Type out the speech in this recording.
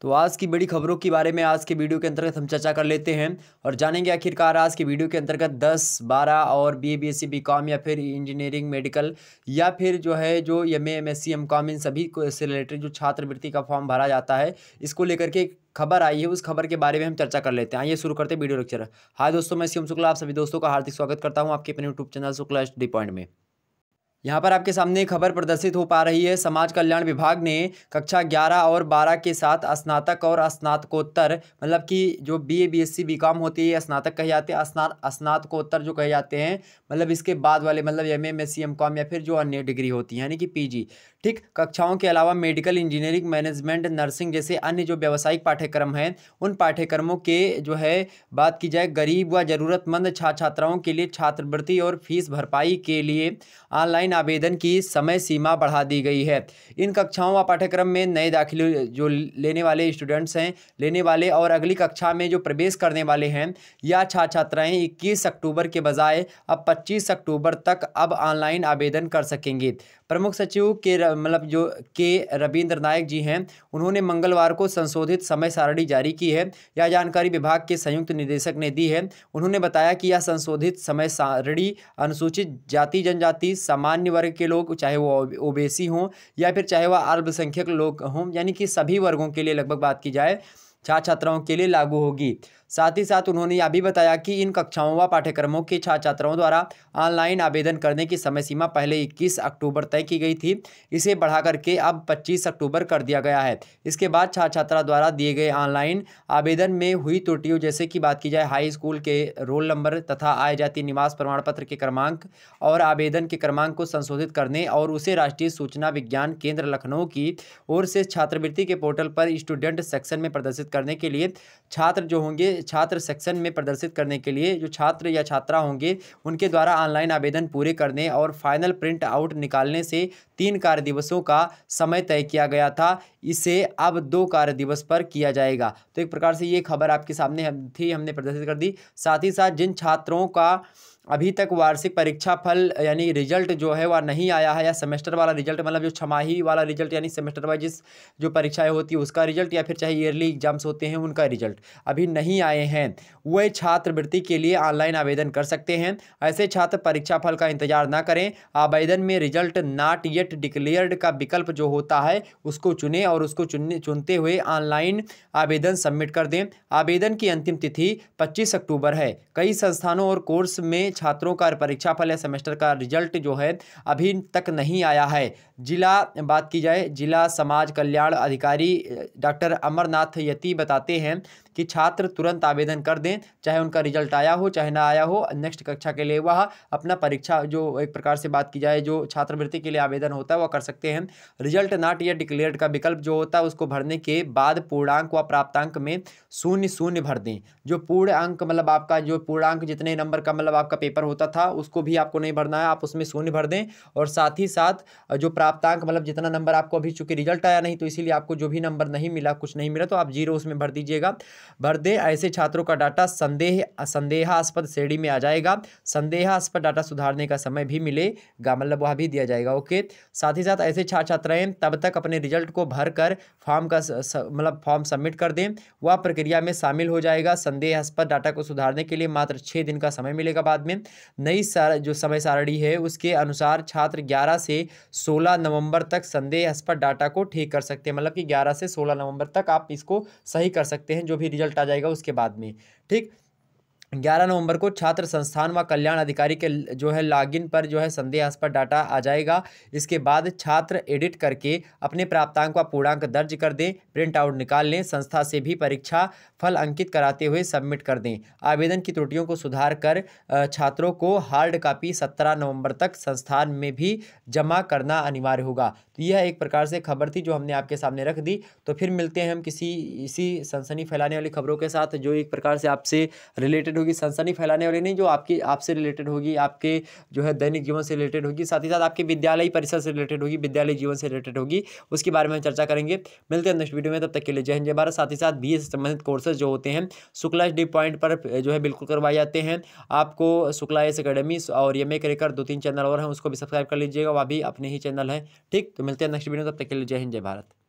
तो आज की बड़ी खबरों के बारे में आज के वीडियो के अंतर्गत हम चर्चा कर लेते हैं और जानेंगे आखिरकार आज की वीडियो के अंतर्गत 10, 12 और B A B S C B Com या फिर इंजीनियरिंग मेडिकल या फिर जो है जो M A M S C M Com इन सभी को से रिलेटेड जो छात्रवृत्ति का फॉर्म भरा जाता है इसको लेकर के खबर आई है उस खबर के बारे में हम चर्चा कर लेते हैं आइए शुरू करते हैं वीडियो लेक्चर हाँ दोस्तों मैं सी एम शुक्ला आप सभी दोस्तों का हार्दिक स्वागत करता हूँ आपके अपने YouTube channel Shukla D point में यहाँ पर आपके सामने खबर प्रदर्शित हो पा रही है समाज कल्याण विभाग ने कक्षा 11 और 12 के साथ स्नातक और स्नातकोत्तर मतलब कि जो B A B S C B Com होती है स्नातक कहे जाते हैं स्नात स्नातकोत्तर जो कहे जाते हैं मतलब इसके बाद वाले मतलब M M S C M Com या फिर जो अन्य डिग्री होती है यानी कि पी जी ठीक कक्षाओं के अलावा मेडिकल इंजीनियरिंग मैनेजमेंट नर्सिंग जैसे अन्य जो व्यावसायिक पाठ्यक्रम हैं उन पाठ्यक्रमों के जो है बात की जाए गरीब व ज़रूरतमंद छात्र छात्राओं के लिए छात्रवृत्ति और फीस भरपाई के लिए ऑनलाइन ऑनलाइन आवेदन की समय सीमा बढ़ा दी गई है इन कक्षाओं व पाठ्यक्रम में नए दाखिले जो लेने वाले स्टूडेंट्स हैं लेने वाले और अगली कक्षा में जो प्रवेश करने वाले हैं या छात्र छात्राएँ इक्कीस अक्टूबर के बजाय अब पच्चीस अक्टूबर तक अब ऑनलाइन आवेदन कर सकेंगे प्रमुख सचिव के मतलब जो के रविंद्र नायक जी हैं उन्होंने मंगलवार को संशोधित समय सारणी जारी की है यह जानकारी विभाग के संयुक्त निदेशक ने दी है उन्होंने बताया कि यह संशोधित समय सारणी अनुसूचित जाति जनजाति सामान्य वर्ग के लोग चाहे वो ओबेसी हों या फिर चाहे वह अल्पसंख्यक लोग हों यानी कि सभी वर्गों के लिए लगभग बात की जाए छात्र छात्राओं के लिए लागू होगी साथ ही साथ उन्होंने यह भी बताया कि इन कक्षाओं व पाठ्यक्रमों के छात्र छात्राओं द्वारा ऑनलाइन आवेदन करने की समय सीमा पहले 21 अक्टूबर तय की गई थी इसे बढ़ा करके अब 25 अक्टूबर कर दिया गया है इसके बाद छात्र छात्रा द्वारा दिए गए ऑनलाइन आवेदन में हुई त्रुटियों जैसे कि बात की जाए हाई स्कूल के रोल नंबर तथा आय जाति निवास प्रमाण पत्र के क्रमांक और आवेदन के क्रमांक को संशोधित करने और उसे राष्ट्रीय सूचना विज्ञान केंद्र लखनऊ की ओर से छात्रवृत्ति के पोर्टल पर स्टूडेंट सेक्शन में प्रदर्शित करने के लिए छात्र जो होंगे छात्र सेक्शन में प्रदर्शित करने के लिए जो छात्र या छात्रा होंगे उनके द्वारा ऑनलाइन आवेदन पूरे करने और फाइनल प्रिंट आउट निकालने से तीन कार्य दिवसों का समय तय किया गया था इसे अब दो कार्य दिवस पर किया जाएगा तो एक प्रकार से ये खबर आपके सामने थी हमने प्रदर्शित कर दी साथ ही साथ जिन छात्रों का अभी तक वार्षिक परीक्षा फल यानी रिजल्ट जो है वह नहीं आया है या सेमेस्टर वाला रिजल्ट मतलब जो छमाही वाला रिजल्ट यानी सेमेस्टर वाइज जो परीक्षाएं होती है उसका रिजल्ट या फिर चाहे ईयरली एग्जाम्स होते हैं उनका रिजल्ट अभी नहीं आया आए हैं वे छात्रवृत्ति के लिए ऑनलाइन आवेदन कर सकते हैं ऐसे छात्र परीक्षा फल का इंतजार ना करें आवेदन में रिजल्ट नॉट येट डिक्लेयर्ड का विकल्प जो होता है उसको चुनें और उसको चुनने चुनते हुए ऑनलाइन आवेदन सबमिट कर दें आवेदन की अंतिम तिथि पच्चीस अक्टूबर है कई संस्थानों और कोर्स में छात्रों का परीक्षा फल या सेमेस्टर का रिजल्ट जो है अभी तक नहीं आया है जिला बात की जाए जिला समाज कल्याण अधिकारी डॉक्टर अमरनाथ यति बताते हैं कि छात्र तुरंत तुरंत आवेदन कर दें चाहे उनका रिजल्ट आया हो चाहे ना आया हो नेक्स्ट कक्षा के लिए वह अपना परीक्षा जो एक प्रकार से बात की जाए जो छात्रवृत्ति के लिए आवेदन होता है वह कर सकते हैं रिजल्ट नॉट या डिक्लेयर्ड का विकल्प जो होता है उसको भरने के बाद पूर्णांक व प्राप्तांक में शून्य शून्य भर दें जो पूर्ण अंक मतलब आपका जो पूर्णांक जितने नंबर का मतलब आपका पेपर होता था उसको भी आपको नहीं भरना है आप उसमें शून्य भर दें और साथ ही साथ जो प्राप्तांक मतलब जितना नंबर आपको अभी चूंकि रिजल्ट आया नहीं तो इसीलिए आपको जो भी नंबर नहीं मिला कुछ नहीं मिला तो आप जीरो उसमें भर दीजिएगा भर दें ऐसे छात्रों का डाटा संदेह संदेहास्पद श्रेणी में आ जाएगा संदेहास्पद डाटा सुधारने का समय भी मिलेगा मतलब वह भी दिया जाएगा ओके साथ ही साथ ऐसे छात्र छात्राएं तब तक अपने रिजल्ट को भर कर फॉर्म का मतलब फॉर्म सबमिट कर दें वह प्रक्रिया में शामिल हो जाएगा संदेहास्पद डाटा को सुधारने के लिए मात्र छः दिन का समय मिलेगा बाद में नई जो समय सारणी है उसके अनुसार छात्र ग्यारह से सोलह नवम्बर तक संदेहास्पद डाटा को ठीक कर सकते हैं मतलब कि ग्यारह से सोलह नवंबर तक आप इसको सही कर सकते हैं जो भी रिजल्ट आ जाएगा उसके बाद बाद में ठीक ग्यारह नवंबर को छात्र संस्थान व कल्याण अधिकारी के जो है लॉगिन पर जो है संदेहास्पद डाटा आ जाएगा इसके बाद छात्र एडिट करके अपने प्राप्तांक व पूर्णांक दर्ज कर दें प्रिंट आउट निकाल लें संस्था से भी परीक्षा फल अंकित कराते हुए सबमिट कर दें आवेदन की त्रुटियों को सुधार कर छात्रों को हार्ड कापी सत्रह नवम्बर तक संस्थान में भी जमा करना अनिवार्य होगा तो यह एक प्रकार से खबर थी जो हमने आपके सामने रख दी तो फिर मिलते हैं हम किसी इसी सनसनी फैलाने वाली खबरों के साथ जो एक प्रकार से आपसे रिलेटेड होगी सनसनी फैलाने वाली नहीं जो आपकी आपसे रिलेटेड होगी आपके जो है दैनिक जीवन से रिलेटेड होगी साथ ही साथ आपके विद्यालय परिसर से रिलेटेड होगी विद्यालय जीवन से रिलेटेड होगी उसके बारे में हम चर्चा करेंगे मिलते हैं नेक्स्ट वीडियो में तब तक के लिए जय हिंद जय भारत साथ ही साथ बी से e संबंधित कोर्सेज जो होते हैं शुक्ला डी पॉइंट पर जो है बिल्कुल करवाए जाते हैं आपको शुक्ला एस अकेडमी और एम ए करेकर दो तीन चैनल और हैं उसको भी सब्सक्राइब कर लीजिएगा वह भी अपने ही चैनल है ठीक तो मिलते हैं नेक्स्ट वीडियो में तब तक के लिए जय हिंद जय भारत